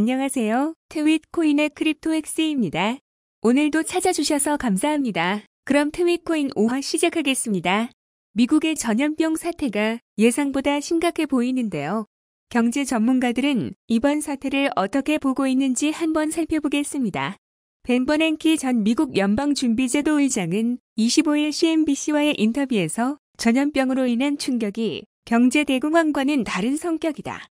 안녕하세요. 트윗코인의 크립토엑스입니다. 오늘도 찾아주셔서 감사합니다. 그럼 트윗코인 5화 시작하겠습니다. 미국의 전염병 사태가 예상보다 심각해 보이는데요. 경제 전문가들은 이번 사태를 어떻게 보고 있는지 한번 살펴보겠습니다. 벤 버냉키 전 미국 연방준비제도 의장은 25일 CNBC와의 인터뷰에서 전염병으로 인한 충격이 경제 대공황과는 다른 성격이다.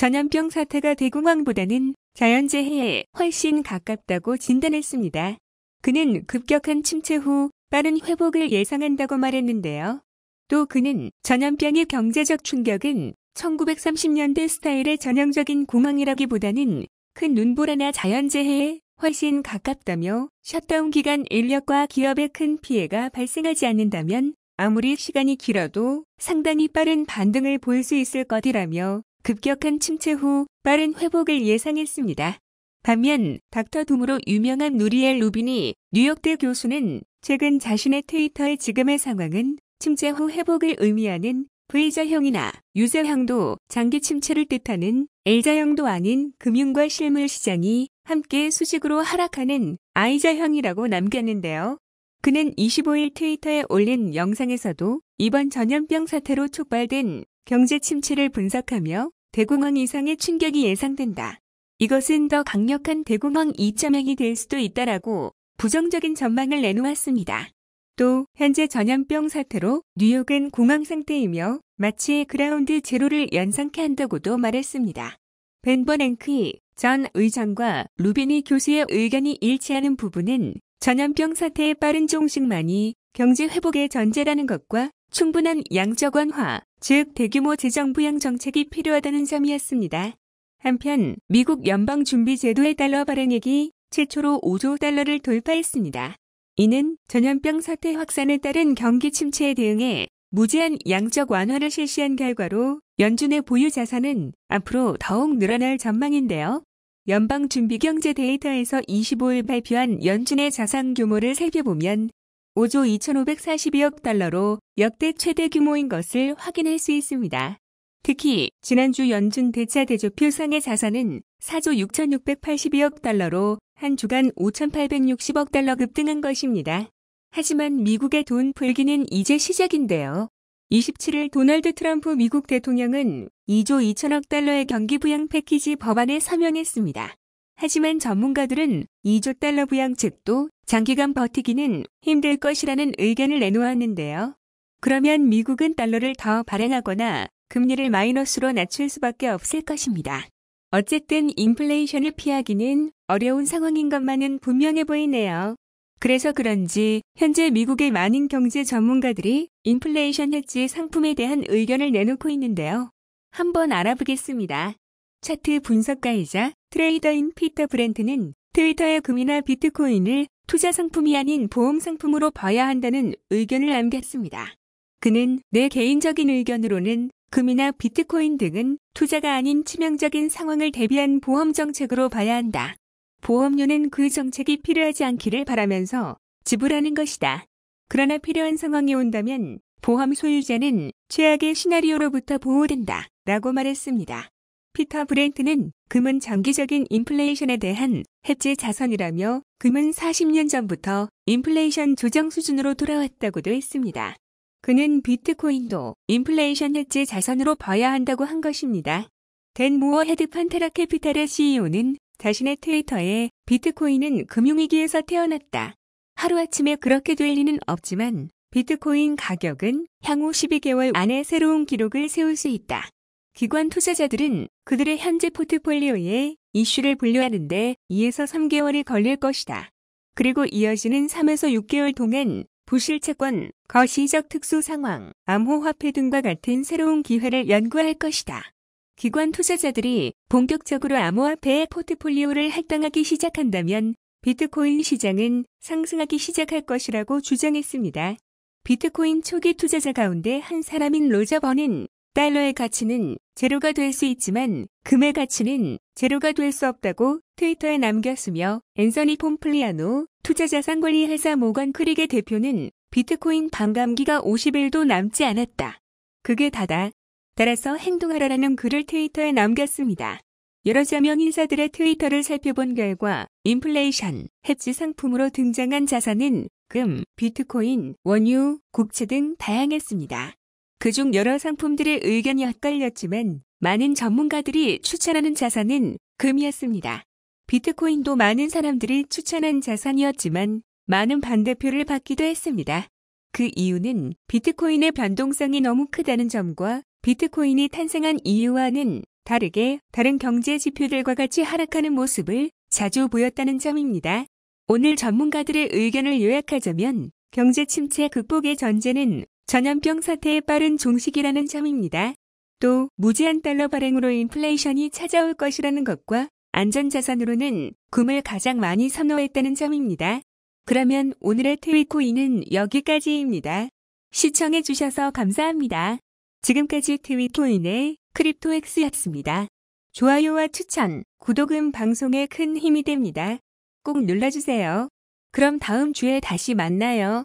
전염병 사태가 대공황보다는 자연재해에 훨씬 가깝다고 진단했습니다. 그는 급격한 침체 후 빠른 회복을 예상한다고 말했는데요. 또 그는 전염병의 경제적 충격은 1930년대 스타일의 전형적인 공황이라기보다는 큰 눈보라나 자연재해에 훨씬 가깝다며 셧다운 기간 인력과 기업에큰 피해가 발생하지 않는다면 아무리 시간이 길어도 상당히 빠른 반등을 보일 수 있을 것이라며 급격한 침체 후 빠른 회복을 예상했습니다. 반면 닥터 둠으로 유명한 누리엘 루빈이 뉴욕대 교수는 최근 자신의 트위터의 지금의 상황은 침체 후 회복을 의미하는 V자형이나 U자형도 장기 침체를 뜻하는 L자형도 아닌 금융과 실물 시장이 함께 수직으로 하락하는 I자형이라고 남겼는데요. 그는 25일 트위터에 올린 영상에서도 이번 전염병 사태로 촉발된 경제 침체를 분석하며 대공황 이상의 충격이 예상된다. 이것은 더 강력한 대공황 2.0이 될 수도 있다라고 부정적인 전망을 내놓았습니다. 또 현재 전염병 사태로 뉴욕은 공황 상태이며 마치 그라운드 제로를 연상케 한다고도 말했습니다. 벤버랭크 이전 의장과 루비니 교수의 의견이 일치하는 부분은 전염병 사태의 빠른 종식만이 경제 회복의 전제라는 것과 충분한 양적 완화, 즉 대규모 재정 부양 정책이 필요하다는 점이었습니다. 한편 미국 연방준비제도의 달러 발행액이 최초로 5조 달러를 돌파했습니다. 이는 전염병 사태 확산에 따른 경기 침체에 대응해 무제한 양적 완화를 실시한 결과로 연준의 보유 자산은 앞으로 더욱 늘어날 전망인데요. 연방준비경제 데이터에서 25일 발표한 연준의 자산 규모를 살펴보면 5조 2,542억 달러로 역대 최대 규모인 것을 확인할 수 있습니다. 특히 지난주 연준 대차 대조표 상의 자산은 4조 6,682억 달러로 한 주간 5,860억 달러 급등한 것입니다. 하지만 미국의 돈 풀기는 이제 시작인데요. 27일 도널드 트럼프 미국 대통령은 2조 2천억 달러의 경기 부양 패키지 법안에 서명했습니다. 하지만 전문가들은 2조 달러 부양책도 장기간 버티기는 힘들 것이라는 의견을 내놓았는데요. 그러면 미국은 달러를 더 발행하거나 금리를 마이너스로 낮출 수밖에 없을 것입니다. 어쨌든 인플레이션을 피하기는 어려운 상황인 것만은 분명해 보이네요. 그래서 그런지 현재 미국의 많은 경제 전문가들이 인플레이션 해지 상품에 대한 의견을 내놓고 있는데요. 한번 알아보겠습니다. 차트 분석가이자 트레이더인 피터 브랜트는 트위터의 금이나 비트코인을 투자 상품이 아닌 보험 상품으로 봐야 한다는 의견을 남겼습니다. 그는 내 개인적인 의견으로는 금이나 비트코인 등은 투자가 아닌 치명적인 상황을 대비한 보험 정책으로 봐야 한다. 보험료는 그 정책이 필요하지 않기를 바라면서 지불하는 것이다. 그러나 필요한 상황이 온다면 보험 소유자는 최악의 시나리오로부터 보호된다. 라고 말했습니다. 피터 브렌트는 금은 장기적인 인플레이션에 대한 해지 자선이라며 금은 40년 전부터 인플레이션 조정 수준으로 돌아왔다고도 했습니다. 그는 비트코인도 인플레이션 해지 자산으로 봐야 한다고 한 것입니다. 댄 무어 헤드 판테라 캐피탈의 CEO는 자신의 트위터에 비트코인은 금융위기에서 태어났다. 하루아침에 그렇게 될 리는 없지만 비트코인 가격은 향후 12개월 안에 새로운 기록을 세울 수 있다. 기관 투자자들은 그들의 현재 포트폴리오에 이슈를 분류하는데 2에서 3개월이 걸릴 것이다. 그리고 이어지는 3에서 6개월 동안 부실 채권, 거시적 특수 상황, 암호화폐 등과 같은 새로운 기회를 연구할 것이다. 기관 투자자들이 본격적으로 암호화폐의 포트폴리오를 할당하기 시작한다면 비트코인 시장은 상승하기 시작할 것이라고 주장했습니다. 비트코인 초기 투자자 가운데 한 사람인 로저 버는 달러의 가치는 제로가 될 수 있지만 금의 가치는 제로가 될 수 없다고 트위터에 남겼으며 앤서니 폼플리아노 투자자산관리 회사 모건 크릭의 대표는 비트코인 반감기가 50일도 남지 않았다. 그게 다다. 따라서 행동하라라는 글을 트위터에 남겼습니다. 여러 자명 인사들의 트위터를 살펴본 결과 인플레이션, 해지 상품으로 등장한 자산은 금, 비트코인, 원유, 국채 등 다양했습니다. 그중 여러 상품들의 의견이 엇갈렸지만 많은 전문가들이 추천하는 자산은 금이었습니다. 비트코인도 많은 사람들이 추천한 자산이었지만 많은 반대표를 받기도 했습니다. 그 이유는 비트코인의 변동성이 너무 크다는 점과 비트코인이 탄생한 이유와는 다르게 다른 경제 지표들과 같이 하락하는 모습을 자주 보였다는 점입니다. 오늘 전문가들의 의견을 요약하자면 경제 침체 극복의 전제는 전염병 사태의 빠른 종식이라는 점입니다. 또 무제한 달러 발행으로 인플레이션이 찾아올 것이라는 것과 안전자산으로는 금을 가장 많이 선호했다는 점입니다. 그러면 오늘의 트위코인은 여기까지입니다. 시청해주셔서 감사합니다. 지금까지 트위코인의 크립토엑스였습니다. 좋아요와 추천, 구독은 방송에 큰 힘이 됩니다. 꼭 눌러주세요. 그럼 다음 주에 다시 만나요.